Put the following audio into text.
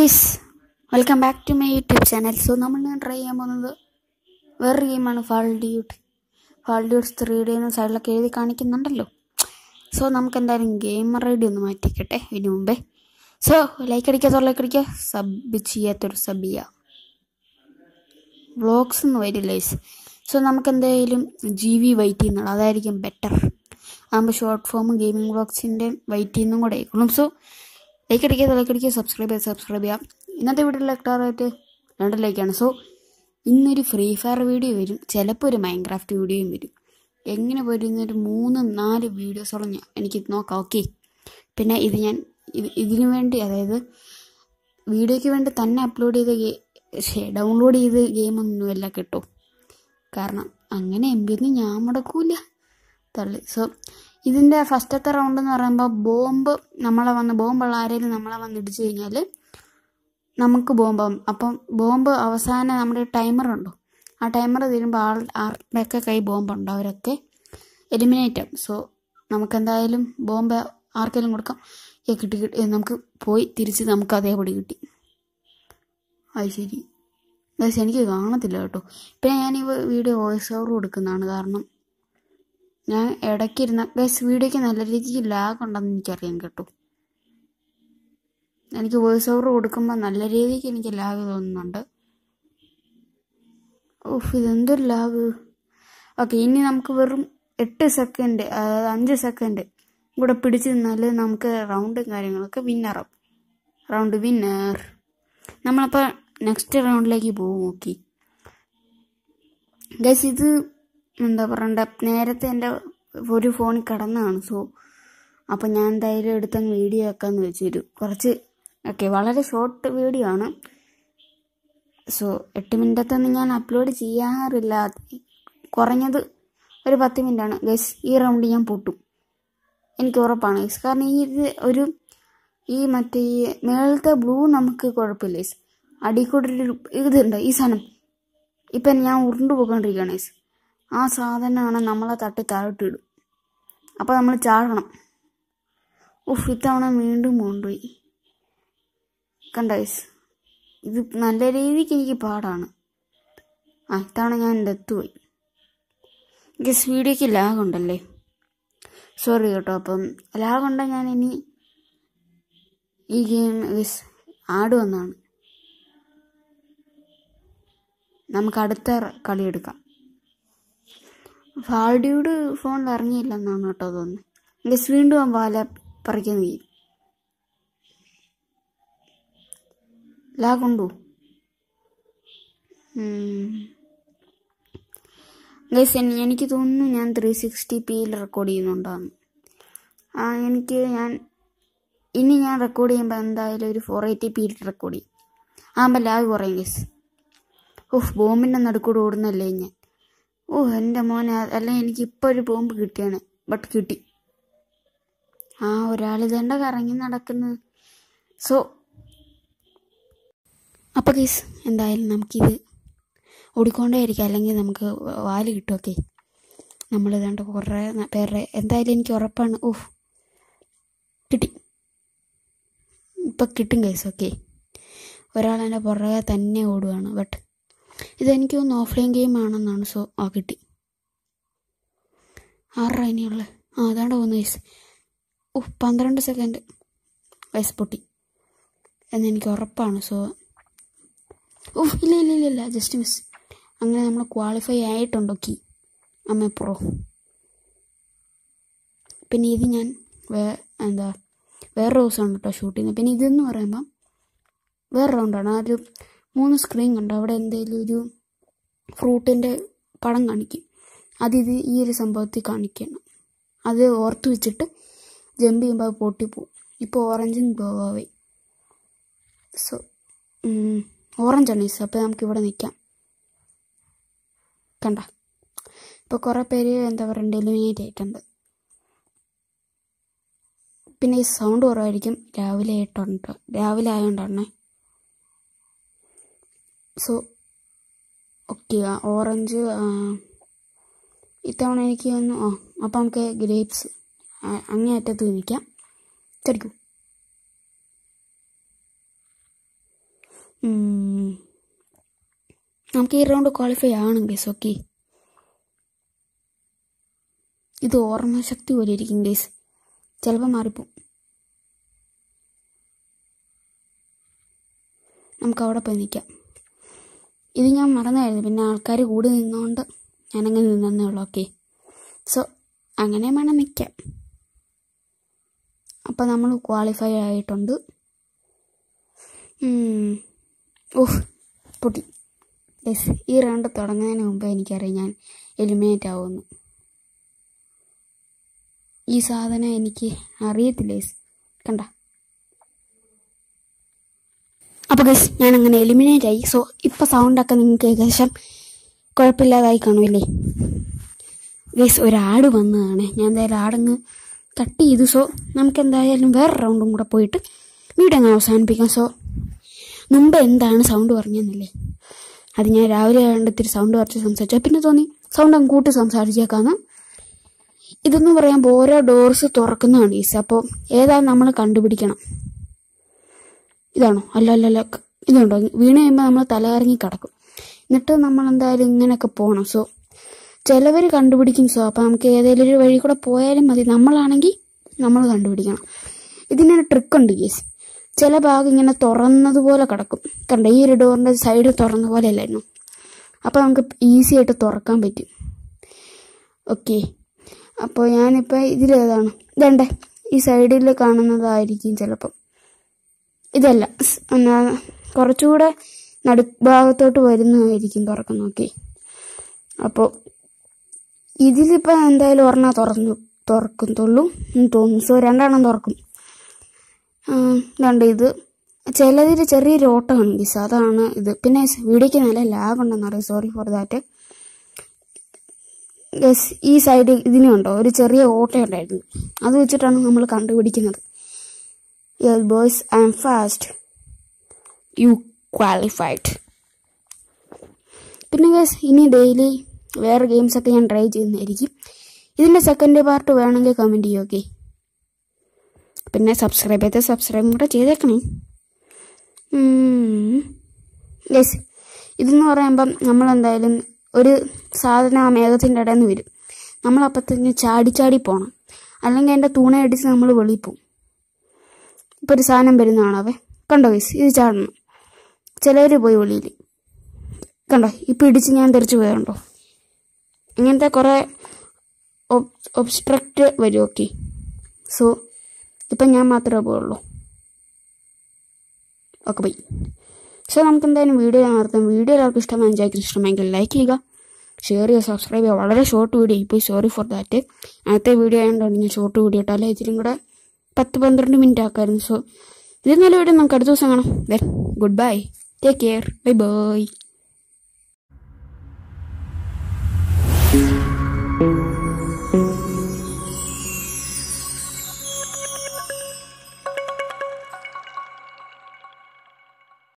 Guys welcome back to my YouTube channel so നമ്മൾ try ചെയ്യാൻ പോകുന്നത് വേറൊരു ഗെയിമാണ് ഫാൾഡ്യൂട്ട് ഫാൾഡ്യൂട്ട്സ് ത്രീ ഡി എന്ന സൈഡിലൊക്കെ എഴുതി കാണിക്കുന്നുണ്ടല്ലോ സോ നമുക്ക് എന്തായാലും ഗെയിം ഐ ഒന്ന് മാറ്റിക്കട്ടെ ഇതിനു മുമ്പേ സോ ലൈക്ക് അടിക്കാത്തോ ലൈക്ക് അടിക്കുക സബ് ചെയ്യാത്തൊരു സബ് ചെയ്യുക വ്ളോഗ്സ് ഒന്നും വരില്ല സോ നമുക്ക് എന്തായാലും ജി വി വൈറ്റ് ചെയ്യുന്നുള്ളൂ അതായിരിക്കും ബെറ്റർ ആകുമ്പോൾ ഷോർട്ട് ഫോമും ഗെയിമിംഗ് വ്ളോഗ്സിൻ്റെ വൈറ്റ് ചെയ്യുന്നതും കൂടെ ആയിക്കോളും സോ ലൈക്ക് അടിക്കുക ലൈക്ക് അടിക്കുക സബ്സ്ക്രൈബ് ചെയ്യുക സബ്സ്ക്രൈബ് ചെയ്യാം ഇന്നത്തെ വീഡിയോയിൽ എക്ടാറായിട്ട് രണ്ട് ലൈക്കാണ് സോ ഇന്നൊരു ഫ്രീ ഫയർ വീഡിയോ വരും ചിലപ്പോൾ ഒരു മൈൻക്രാഫ്റ്റ് വീഡിയോയും വരും എങ്ങനെ വരും ഇന്നൊരു മൂന്ന് നാല് വീഡിയോസോളം ഞാൻ എനിക്ക് നോക്കാം ഓക്കെ പിന്നെ ഇത് ഞാൻ ഇതിനു വേണ്ടി അതായത് വീഡിയോയ്ക്ക് വേണ്ടി തന്നെ അപ്ലോഡ് ചെയ്ത ഗെ ഡൗൺലോഡ് ചെയ്ത് ഗെയിമൊന്നുമല്ല കേട്ടോ കാരണം അങ്ങനെ എം ബിന്ന് ഞാൻ മുടക്കൂല തള്ളി സോ ഇതിൻ്റെ ഫസ്റ്റത്തെ റൗണ്ട് എന്ന് പറയുമ്പോൾ ബോംബ് നമ്മളെ വന്ന് ബോംബുള്ള ആരെങ്കിലും നമ്മളെ വന്ന് ഇടിച്ചു കഴിഞ്ഞാൽ നമുക്ക് ബോംബാവും അപ്പം ബോംബ് അവസാനം നമ്മുടെ ടൈമറുണ്ടോ ആ ടൈമർ തീരുമ്പോൾ ആൾ ആരുടെയൊക്കെ കൈ ബോംബുണ്ടോ അവരൊക്കെ എലിമിനേറ്റ് ആവും സോ നമുക്കെന്തായാലും ബോംബ് ആർക്കെങ്കിലും കൊടുക്കാം ഏ കിട്ടി കിട്ടി നമുക്ക് പോയി തിരിച്ച് നമുക്ക് അതേപടി കിട്ടി അത് ശരി പക്ഷെ എനിക്ക് കാണത്തില്ല കേട്ടോ പിന്നെ ഞാൻ ഈ വീഡിയോ വോയിസ് ഓവർ കൊടുക്കുന്നതാണ് കാരണം ഞാൻ ഇരുന്ന ഗൈസ് വീഡിയോയ്ക്ക് നല്ല രീതിക്ക് ലാഗ് ഉണ്ടെന്ന് എനിക്കറിയാം കേട്ടോ എനിക്ക് വോയിസ് ഓവർ കൊടുക്കുമ്പോൾ നല്ല രീതിക്ക് എനിക്ക് ലാഗ് തോന്നുന്നുണ്ട് ഓഫ് ഇതെന്തൊരു ലാഗ് ഓക്കെ ഇനി നമുക്ക് വെറും എട്ട് സെക്കൻഡ് അതായത് അഞ്ച് സെക്കൻഡ് കൂടെ പിടിച്ച് നിന്നാൽ നമുക്ക് റൗണ്ടും കാര്യങ്ങളൊക്കെ വിന്നറാവും റൗണ്ട് വിന്നർ നമ്മളപ്പോൾ നെക്സ്റ്റ് റൗണ്ടിലേക്ക് പോകും ഓക്കെ ഗസ് ഇത് എന്താ പറയണ്ട നേരത്തെ എൻ്റെ ഒരു ഫോൺ കിടന്നാണ് സോ അപ്പം ഞാൻ എന്തായാലും എടുത്തങ്ങ് വീഡിയോ ആക്കാമെന്ന് വെച്ചൊരു കുറച്ച് ഓക്കെ വളരെ ഷോർട്ട് വീഡിയോ ആണ് സോ എട്ട് മിനിറ്റത്തൊന്നും ഞാൻ അപ്ലോഡ് ചെയ്യാറില്ല കുറഞ്ഞത് ഒരു പത്ത് ആണ് ഗസ് ഈ റൗണ്ട് ഞാൻ പൊട്ടും എനിക്ക് ഉറപ്പാണ് ഗസ് കാരണം ഈ ഇത് ഒരു ഈ മറ്റേ ഈ മേളത്തെ ബ്ലൂ നമുക്ക് കുഴപ്പമില്ല ഗസ് അടിക്കൂടെ ഒരു ഇതുണ്ട് ഈ സാധനം ഇപ്പം ഞാൻ ഉരുണ്ട് പോയിക്കൊണ്ടിരിക്കുകയാണ് ഗസ് ആ സാധനമാണ് നമ്മളെ തട്ടി താഴോട്ടിടും അപ്പോൾ നമ്മൾ ചാടണം ഉഫ് ഇത്തവണ വീണ്ടും കൊണ്ടുപോയി കണ്ടൈസ് ഇത് നല്ല രീതിക്ക് എനിക്ക് പാടാണ് ആ ഇത്തവണ ഞാൻ ഡെത്ത് പോയി ഗസ് വീഡിയോയ്ക്ക് ലാഗുണ്ടല്ലേ സോറി കേട്ടോ അപ്പം ലാഗുണ്ട ഞാൻ ഇനി ഈ ഗെയിം ഗസ് ആടുവന്നാണ് നമുക്ക് അടുത്ത കളി എടുക്കാം ഫോൺ ഫോണിൽ ഇറങ്ങിയില്ലെന്നാണ് കേട്ടോ തോന്നുന്നത് ഗസ് വീണ്ടും ആ വാല പറിക്കാൻ കഴിയും ലാഗുണ്ടോ ഗസ് എനിക്ക് തോന്നുന്നു ഞാൻ ത്രീ സിക്സ്റ്റി പിയിൽ റെക്കോർഡ് ചെയ്യുന്നുണ്ടാകും ആ എനിക്ക് ഞാൻ ഇനി ഞാൻ റെക്കോർഡ് ചെയ്യുമ്പോൾ എന്തായാലും ഒരു ഫോർ എയ്റ്റി പിയിൽ റെക്കോർഡ് ചെയ്യും ആകുമ്പോൾ ലാഗ് കുറയും ഗസ് ഓഫ് ബോംബിൻ്റെ നടുക്കൂടെ ഓടുന്നല്ലേ ഞാൻ ഓ എൻ്റെ മോനെ അല്ല എനിക്ക് ഇപ്പോൾ ഒരു ബോംബ് കിട്ടിയാണ് ബട്ട് കിട്ടി ആ ഒരാൾ ഇതേണ്ട കറങ്ങി നടക്കുന്നത് സോ അപ്പോൾ കേസ് എന്തായാലും നമുക്കിത് ഓടിക്കൊണ്ടേയിരിക്കാം അല്ലെങ്കിൽ നമുക്ക് വാല് കിട്ടുമൊക്കെ നമ്മൾ ഇതാണ്ട് കുറേ പേരുടെ എന്തായാലും എനിക്ക് ഉറപ്പാണ് ഓഹ് കിട്ടി ഇപ്പം കിട്ടും കേസ് ഓക്കെ ഒരാളെൻ്റെ പുറകെ തന്നെ ഓടുകയാണ് ബട്ട് ഇതെനിക്ക് തോന്നുന്നു ഓഫ്ലൈൻ ഗെയിം ആണെന്നാണ് സോ ആ കിട്ടി ആറ് ഇനിയുള്ളത് ആ അതാണ് ഒന്ന് വയസ്സ് ഓ പന്ത്രണ്ട് സെക്കൻഡ് വയസ്സ് പൊട്ടി എന്നെനിക്ക് ഉറപ്പാണ് സോ ഓ ഇല്ല ഇല്ല ഇല്ല ഇല്ല ജസ്റ്റ് മിസ് അങ്ങനെ നമ്മൾ ക്വാളിഫൈ ആയിട്ടുണ്ടോ കീ അമ്മ പ്രോ പിന്നെ ഇത് ഞാൻ വേ എന്താ വേറെ ദിവസമാണ് കേട്ടോ ഷൂട്ട് ചെയ്യുന്നത് പിന്നെ ഇതെന്ന് പറയുമ്പം വേറെ റൗണ്ടാണ് ആ ഒരു മൂന്ന് സ്ക്രീൻ കണ്ടോ അവിടെ എന്തെങ്കിലും ഒരു ഫ്രൂട്ടിൻ്റെ പടം കാണിക്കും അത് ഇത് ഈ ഒരു സംഭവത്തിൽ കാണിക്കണം അത് ഓർത്ത് വെച്ചിട്ട് ജമ്പ് ചെയ്യുമ്പോൾ അത് പൊട്ടിപ്പോവും ഇപ്പോൾ ഓറഞ്ചും ഗോവാവേ സോ ആണ് ഈസ് അപ്പോൾ നമുക്ക് ഇവിടെ നിൽക്കാം കണ്ട ഇപ്പോൾ കുറേ പേര് എന്താ പറയുക എലിമിനേറ്റ് ആയിട്ടുണ്ട് പിന്നെ ഈ സൗണ്ട് കുറവായിരിക്കും രാവിലെ ആയിട്ടുണ്ട് രാവിലെ ആയതുകൊണ്ടാണേ സോ ഓക്കെ ഓറഞ്ച് ഇത്തവണ എനിക്ക് ഒന്ന് ആ അപ്പം നമുക്ക് ഗ്രേപ്സ് അങ്ങേ അറ്റത്ത് നിൽക്കാം ചടിക്കൂ നമുക്ക് ഈ റൗണ്ട് ക്വാളിഫൈ ആണ് ഗൈസ് ഓക്കെ ഇത് ഓർമ്മശക്തി പോലെ ഇരിക്കും ഗൈസ് ചിലപ്പോൾ മാറിപ്പോ നമുക്ക് അവിടെ പോയി നിൽക്കാം ഇത് ഞാൻ മറന്നായിരുന്നു പിന്നെ ആൾക്കാർ കൂടി നിന്നുകൊണ്ട് ഞാനങ്ങനെ നിന്നേ ഉള്ളൂ ഓക്കെ സോ അങ്ങനെ വേണം നിൽക്കാം അപ്പോൾ നമ്മൾ ക്വാളിഫൈ ആയിട്ടുണ്ട് ഓഹ് പൊട്ടി യെസ് ഈ റൗണ്ട് തുടങ്ങുന്നതിന് മുമ്പ് എനിക്കറിയാം ഞാൻ എലിമിനേറ്റ് ആവുമെന്ന് ഈ സാധനം എനിക്ക് അറിയത്തില്ല യെസ് കണ്ട അപ്പോൾ ഗൈസ് ഞാൻ അങ്ങനെ എലിമിനേറ്റ് ആയി സോ ഇപ്പോൾ സൗണ്ടൊക്കെ നിങ്ങൾക്ക് ഏകദേശം കുഴപ്പമില്ലാതായി കാണുമല്ലേ ഗൈസ് ഒരാട് വന്നതാണ് ഞാൻ എന്തായാലും ആടങ്ങ് കട്ട് ചെയ്തു സോ നമുക്ക് എന്തായാലും വേറെ റൗണ്ടും കൂടെ പോയിട്ട് വീഡിയോ അങ്ങ് അവസാനിപ്പിക്കാം സോ മുമ്പ് എന്താണ് സൗണ്ട് പറഞ്ഞെന്നില്ലേ അത് ഞാൻ രാവിലെ കണ്ടെത്തിരി സൗണ്ട് കുറച്ച് സംസാരിച്ചു പിന്നെ തോന്നി സൗണ്ട് അങ്ങ് കൂട്ടി സംസാരിച്ചേക്കാന്ന് ഇതെന്ന് പറയാൻ ഓരോ ഡോർസ് തുറക്കുന്നതാണ് ഈസ് അപ്പോൾ ഏതാണ് നമ്മൾ കണ്ടുപിടിക്കണം ഇതാണോ അല്ല അല്ല അല്ല ഇതുണ്ടോ വീണ് കഴിയുമ്പോൾ നമ്മൾ തലകറങ്ങി കിടക്കും എന്നിട്ട് നമ്മൾ എന്തായാലും ഇങ്ങനെയൊക്കെ പോകണം സോ ചിലവർ കണ്ടുപിടിക്കും സോ അപ്പം നമുക്ക് ഏതെങ്കിലും ഒരു വഴി കൂടെ പോയാലും മതി നമ്മളാണെങ്കിൽ നമ്മൾ കണ്ടുപിടിക്കണം ഇതിനൊരു ട്രിക്കുണ്ട് കേസ് ചില ഭാഗം ഇങ്ങനെ തുറന്നതുപോലെ കിടക്കും കണ്ടോ ഈ ഒരു ഡോറിൻ്റെ സൈഡ് തുറന്ന പോലെ അല്ലായിരുന്നു അപ്പം നമുക്ക് ഈസി ആയിട്ട് തുറക്കാൻ പറ്റും ഓക്കെ അപ്പോൾ ഞാനിപ്പോൾ ഇതിലേതാണ് ഇതണ്ടേ ഈ സൈഡിൽ കാണുന്നതായിരിക്കും ചിലപ്പം ഇതല്ല എന്നാ കുറച്ചുകൂടെ നടുഭാഗത്തോട്ട് വരുന്നതായിരിക്കും തുറക്കം നോക്കി അപ്പോൾ ഇതിലിപ്പോൾ എന്തായാലും ഒരെണ്ണം തുറന്നു തുറക്കത്തുള്ളൂ തോന്നുന്നു സോ രണ്ടെണ്ണം തുറക്കും രണ്ട് ഇത് ചിലതിൽ ചെറിയൊരു ഓട്ടം ഉണ്ട് ഗീസ് അതാണ് ഇത് പിന്നെ വീഡിയോക്ക് നല്ല ലാഗ് ഉണ്ടെന്ന് അറിയാം സോറി ഫോർ ദാറ്റ് യെസ് ഈ സൈഡ് ഇതിനുണ്ടോ ഒരു ചെറിയ ഓട്ടം ഉണ്ടായിരുന്നു അത് വെച്ചിട്ടാണ് നമ്മൾ കണ്ടുപിടിക്കുന്നത് Yes, boys, I'm fast. You qualified. പിന്നെ ഗസ് ഇനി ഡെയിലി വേറെ ഗെയിംസൊക്കെ ഞാൻ ട്രൈ ചെയ്യുന്നതായിരിക്കും ഇതിൻ്റെ സെക്കൻഡ് പാർട്ട് വേണമെങ്കിൽ കമൻറ്റ് ചെയ്യും ഓക്കെ പിന്നെ സബ്സ്ക്രൈബ് ചെയ്ത് സബ്സ്ക്രൈബ് കൂടെ ചെയ്തേക്കണേ യെസ് ഇതെന്ന് പറയുമ്പം നമ്മളെന്തായാലും ഒരു സാധനം ആ മേഘത്തിൻ്റെ ഇടയിൽ നിന്ന് വരും നമ്മളപ്പത്തേക്കും ചാടി ചാടി പോകണം അല്ലെങ്കിൽ അതിൻ്റെ തൂണ അടിച്ച് നമ്മൾ വെളിയിൽ പോകും ഇപ്പോൾ ഒരു സാധനം വരുന്നതാണാവേ കണ്ടോ ഗൈസ് ഇത് ചാടണം ചിലർ പോയി വെളിയിൽ കണ്ടോ ഇപ്പം ഇടിച്ച് ഞാൻ തിരിച്ചു പോയാണ്ടോ ഇങ്ങനത്തെ കുറേ ഒബ്സ്ട്രക്റ്റ് വരും ഓക്കെ സോ ഇപ്പം ഞാൻ മാത്രമേ പോയുള്ളൂ ഓക്കെ ബൈ സോ നമുക്ക് എന്തായാലും വീഡിയോ നടത്താം വീഡിയോ എല്ലാവർക്കും ഇഷ്ടമായി എൻജോയ്ക്ക് ഇഷ്ടമെങ്കിൽ ലൈക്ക് ചെയ്യുക ഷെയർ ചെയ്യുക സബ്സ്ക്രൈബ് ചെയ്യുക വളരെ ഷോർട്ട് വീഡിയോ ഇപ്പോൾ സോറി ഫോർ ദാറ്റ് അടുത്ത വീഡിയോ ആയതുകൊണ്ട് ഞാൻ ഷോർട്ട് വീഡിയോ ഇട്ടാലേ ഇതിലും കൂടെ Teman-teman itu minta kalian untuk lihat nilai warga kalian dengan kartu. Saya akan